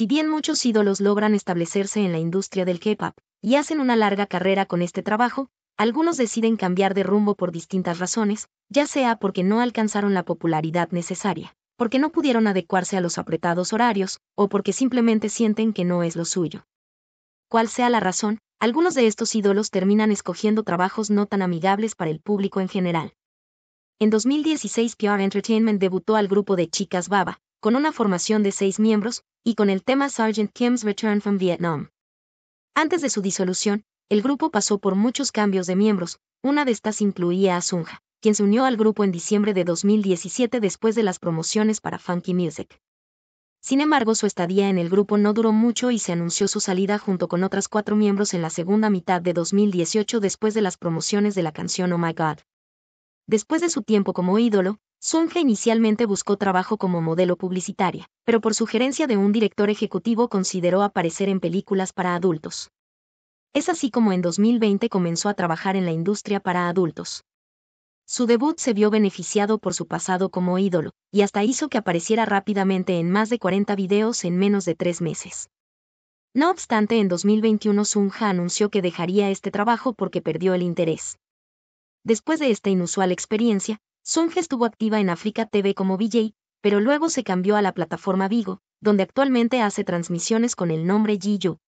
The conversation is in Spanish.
Si bien muchos ídolos logran establecerse en la industria del K-pop y hacen una larga carrera con este trabajo, algunos deciden cambiar de rumbo por distintas razones, ya sea porque no alcanzaron la popularidad necesaria, porque no pudieron adecuarse a los apretados horarios, o porque simplemente sienten que no es lo suyo. Cual sea la razón, algunos de estos ídolos terminan escogiendo trabajos no tan amigables para el público en general. En 2016 PR Entertainment debutó al grupo de chicas Baba, con una formación de seis miembros, y con el tema Sergeant Kim's Return from Vietnam. Antes de su disolución, el grupo pasó por muchos cambios de miembros, una de estas incluía a Sunja, quien se unió al grupo en diciembre de 2017 después de las promociones para Funky Music. Sin embargo, su estadía en el grupo no duró mucho y se anunció su salida junto con otras cuatro miembros en la segunda mitad de 2018 después de las promociones de la canción Oh My God. Después de su tiempo como ídolo, Sunge inicialmente buscó trabajo como modelo publicitaria, pero por sugerencia de un director ejecutivo consideró aparecer en películas para adultos. Es así como en 2020 comenzó a trabajar en la industria para adultos. Su debut se vio beneficiado por su pasado como ídolo, y hasta hizo que apareciera rápidamente en más de 40 videos en menos de tres meses. No obstante, en 2021 Sunja anunció que dejaría este trabajo porque perdió el interés. Después de esta inusual experiencia, Sunge estuvo activa en África TV como VJ, pero luego se cambió a la plataforma Vigo, donde actualmente hace transmisiones con el nombre Jiyu.